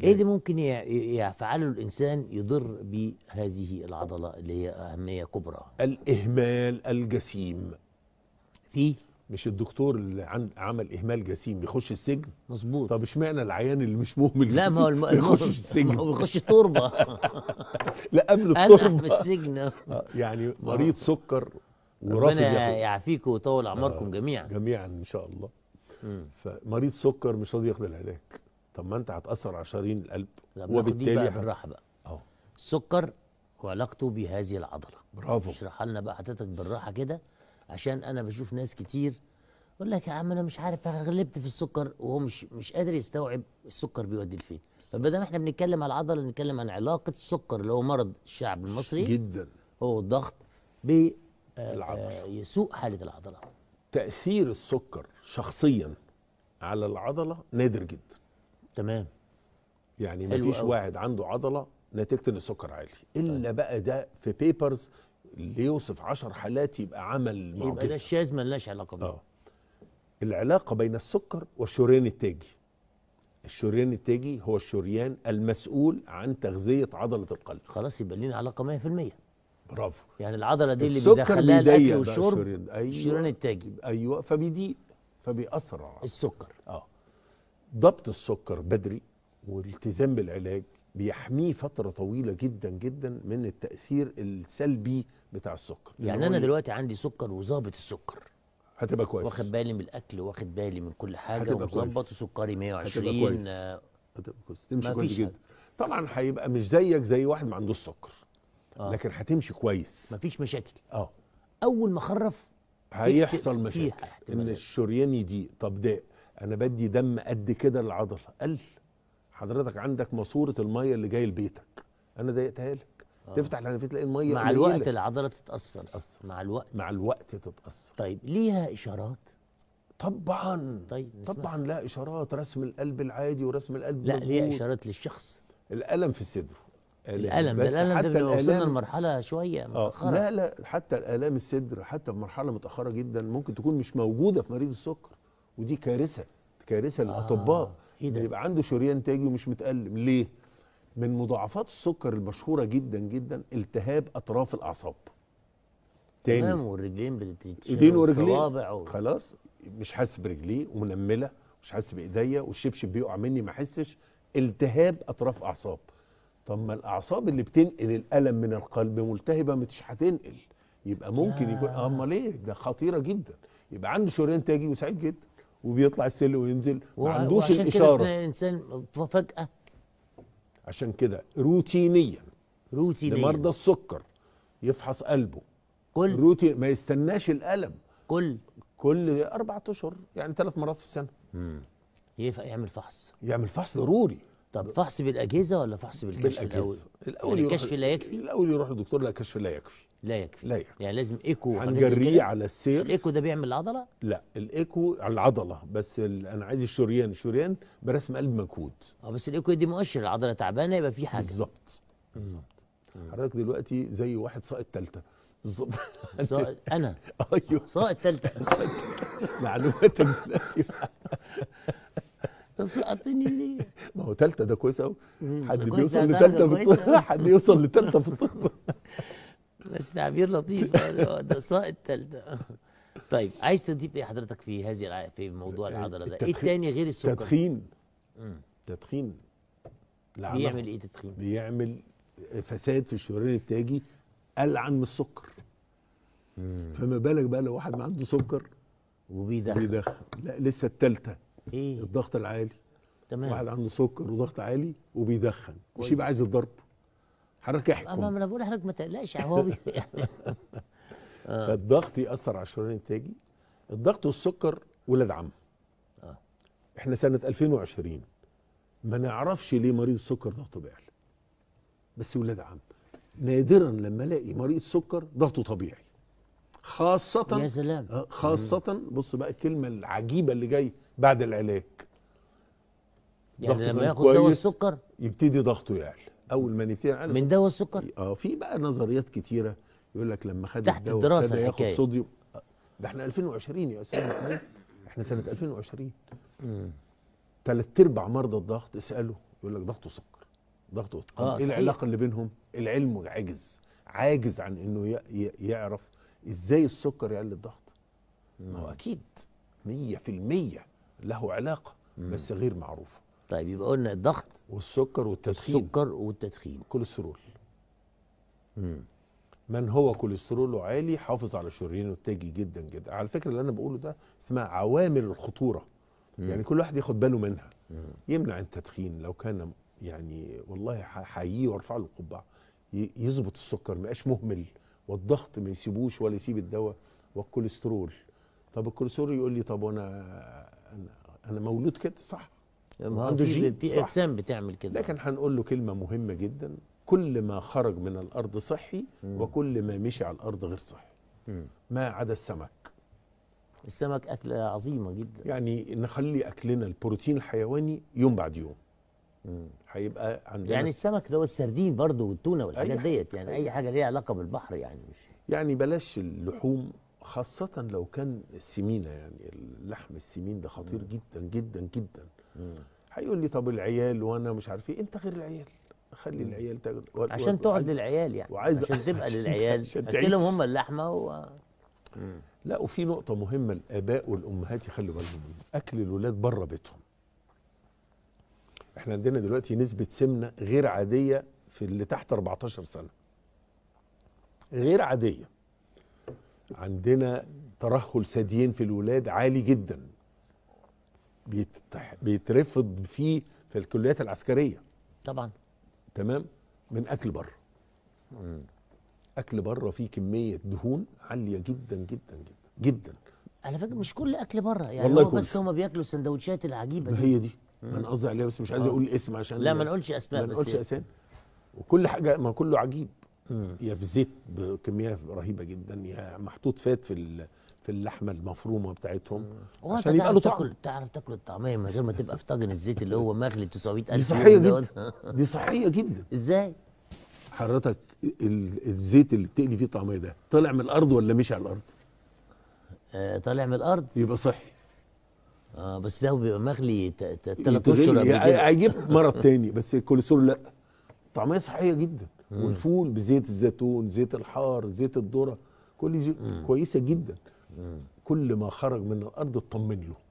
إيه, ايه اللي ممكن يفعله الانسان يضر بهذه العضله اللي هي اهميه كبرى الاهمال الجسيم في مش الدكتور اللي عن عمل اهمال جسيم بيخش السجن مظبوط طب اشمعنى العيان اللي مش مهمل لا ما هو الم... بيخش السجن ما هو بيخش التربه لا قبل التربه في السجن آه، يعني مريض سكر ربنا يعافيكم ويطول آه، اعماركم آه جميعا جميعا ان شاء الله مم. فمريض سكر مش راضي ياخد العلاج طب ما انت هتاثر على شرايين القلب وبالتالي بقى بالراحه بقى اه السكر وعلاقته بهذه العضله برافو اشرحها لنا بقى حضرتك بالراحه كده عشان انا بشوف ناس كتير يقول لك يا عم انا مش عارف غلبت في السكر وهو مش مش قادر يستوعب السكر بيودي لفين فما دام احنا بنتكلم على العضله نتكلم عن علاقه السكر اللي هو مرض الشعب المصري جدا هو الضغط ب آه، آه، يسوء حاله العضله تاثير السكر شخصيا على العضله نادر جدا تمام يعني ما فيش واحد عنده عضله نتيجه ان السكر عالي الا طيب. بقى ده في بيبرز ليوصف 10 حالات يبقى عمل معجزه يبقى ده الشاذ ملناش علاقه بيه اه العلاقه بين السكر والشريان التاجي الشريان التاجي هو الشريان المسؤول عن تغذيه عضله القلب خلاص يبقى لنا علاقه 100% برافو يعني العضله دي اللي بيدخلها الاكل والشرب الشريان, أيوة. الشريان التاجي ايوه فبيضيق فبيأثر على السكر ضبط السكر بدري والالتزام بالعلاج بيحميه فتره طويله جدا جدا من التاثير السلبي بتاع السكر يعني, يعني انا دلوقتي عندي سكر وظابط السكر هتبقى كويس واخد بالي من الاكل واخد بالي من كل حاجه وظبط سكري 120 هتبقى كويس آه، هتبقى كويس تمشي كويس جدا طبعا هيبقى مش زيك زي واحد ما عندوش سكر آه. لكن هتمشي كويس مفيش مشاكل اه اول ما خرف هيحصل مشاكل ان الشريان يضيق طب ده انا بدي دم قد كده للعضله قال حضرتك عندك ماسوره الميه اللي جايه لبيتك انا ضايقتها لك آه. تفتح الحنفيه تلاقي الميه مع الوقت لك. العضله تتاثر تتأثر. مع الوقت مع الوقت تتاثر طيب ليها اشارات طبعا طيب نسمع. طبعا لها اشارات رسم القلب العادي ورسم القلب لا ليها اشارات للشخص الالم في الصدر الالم ده الالم ده وصلنا لمرحله شويه آه، متاخره آه لا لا حتى الالام الصدر حتى في مرحله متاخره جدا ممكن تكون مش موجوده في مريض السكر ودي كارثه كارثه آه، للاطباء آه. إيه ده؟ يبقى عنده شريان تاجي ومش متالم ليه من مضاعفات السكر المشهوره جدا جدا التهاب اطراف الاعصاب تاني تمام والرجلين بتتشال ايدين ورجلين و... خلاص مش حاسس برجليه ومنمله مش حاسس بايديا والشبشب بيقع مني ما احسش التهاب اطراف اعصاب طب ما الاعصاب اللي بتنقل الالم من القلب ملتهبه مش هتنقل يبقى ممكن آه. يكون امال ايه ده خطيره جدا يبقى عنده شريان تاجي وسعيد جدا وبيطلع السلم وينزل ما عندوش وعشان الاشاره كده الانسان فجاه عشان كده روتينيا روتينيا لمرضى السكر يفحص قلبه كل روتين ما يستناش الالم كل كل اربع اشهر يعني ثلاث مرات في السنه امم يعمل فحص يعمل فحص ضروري طب فحص بالاجهزه ولا فحص بالكشف بالاول؟ الاول, الأول يعني الكشف لا يكفي الاول يروح للدكتور لا كشف لا يكفي لا يكفي لا يكفي يعني لازم ايكو هنجريه على السير الايكو ده بيعمل العضله لا الايكو على العضله بس انا عايز الشريان الشريان برسم قلب مجهود اه بس الايكو دي مؤشر العضله تعبانه يبقى في حاجه بالظبط بالظبط حضرتك دلوقتي زي واحد ساقط ثالثه بالظبط ساقط انا ايوه ساقط ثالثه معلوماتك دلوقتي تسقطني ليه؟ ما هو ثالثه ده كويس قوي حد بيوصل لثالثه حد يوصل لثالثه في الطب بس تعبير لطيف ده صاء الثالثه طيب عايز تضيف ايه حضرتك في هذه في موضوع آه، العضله ده؟ ايه التاني غير السكر؟ تدخين تدخين بيعمل ايه تدخين؟ بيعمل فساد في الشريان التاجي ألعن من السكر فما بالك بقى لو واحد ما عنده سكر وبيدخن بيدخن لا لسه التالتة ايه الضغط العالي تمام واحد عنده سكر وضغط عالي وبيدخن مش يبقى عايز الضرب حضرتك احكم ما انا بقول لحضرتك ما تقلقش هو آه. فالضغط ياثر على الشريان الانتاجي الضغط والسكر ولاد عم آه. احنا سنه 2020 ما نعرفش ليه مريض السكر ضغطه بيعلى بس ولاد عم نادرا لما الاقي مريض سكر ضغطه طبيعي خاصة يا سلام آه، خاصة بص بقى الكلمة العجيبة اللي جاي بعد العلاج يعني لما طيب ياخد دواء السكر يبتدي ضغطه يعلى اول ما نبتدي نعالج من دواء السكر اه في بقى نظريات كتيره يقول لك لما خد تحت الدواء دراسه ابتدى ياخد صوديوم آه، ده احنا 2020 يا استاذ احنا سنه 2020 ثلاث ارباع مرضى الضغط اساله يقول لك ضغطه سكر ضغطه آه ايه العلاقه اللي بينهم العلم عاجز عاجز عن انه يعرف ازاي السكر يقلل الضغط ما هو اكيد 100% له علاقه مم. بس غير معروفه طيب يبقى قلنا الضغط والسكر والتدخين السكر والتدخين كوليسترول امم من هو كوليستروله عالي حافظ على شريان التاجي جدا جدا على فكره اللي انا بقوله ده اسمها عوامل الخطوره مم. يعني كل واحد ياخد باله منها مم. يمنع التدخين لو كان يعني والله حييه وارفع له القبعه يظبط السكر ما يبقاش مهمل والضغط ما يسيبوش ولا يسيب الدواء والكوليسترول طب الكوليسترول يقول لي طب وانا انا انا مولود كده صح يعني عنده جين في اجسام بتعمل كده لكن هنقول له كلمه مهمه جدا كل ما خرج من الارض صحي مم. وكل ما مشي على الارض غير صحي مم. ما عدا السمك السمك اكله عظيمه جدا يعني نخلي اكلنا البروتين الحيواني يوم بعد يوم هيبقى عندنا يعني السمك اللي هو السردين برضه والتونه والحاجات ديت يعني اي حاجه ليها علاقه بالبحر يعني مش يعني بلاش اللحوم خاصه لو كان السمينه يعني اللحم السمين ده خطير مم. جدا جدا جدا هيقول لي طب العيال وانا مش عارف ايه انت غير العيال خلي العيال تاكل و... عشان و... تقعد للعيال يعني وعايز عشان تبقى عشان للعيال اكلهم هم اللحمه و... لا وفي نقطه مهمه الاباء والامهات يخلوا بالهم منها اكل الولاد بره بيتهم احنا عندنا دلوقتي نسبه سمنه غير عاديه في اللي تحت 14 سنه غير عاديه عندنا ترهل ثديين في الولاد عالي جدا بيترفض فيه في الكليات العسكريه طبعا تمام من اكل بره اكل بره فيه كميه دهون عاليه جدا جدا جدا جدا على فكره مش كل اكل بره يعني والله هو بس هم بياكلوا السندوتشات العجيبه دي هي دي ما انا قصدي عليها بس مش عايز آه. اقول اسم عشان لا ما نقولش اسماء بس ما نقولش يعني. اسامي وكل حاجه ما كله عجيب يا في زيت بكميه رهيبه جدا يا محطوط فات في في اللحمه المفرومه بتاعتهم آه، عشان يبقى له تاكل تعرف تاكل الطعميه من غير ما تبقى في طاجن الزيت اللي هو مغلي 900000 دي صحيه جدا دي صحيه جدا ازاي حضرتك الزيت اللي بتقلي فيه الطعميه ده طالع من الارض ولا مشي على الارض آه طالع من الارض يبقى صحي اه بس ده بيبقى مغلي ثلاث اشهر قبل يعني كده هيجيب مرض تاني بس الكوليسترول لا طعميه صحيه جدا والفول بزيت الزيتون زيت الحار زيت الذره كل دي كويسه جدا كل ما خرج من الارض اطمن له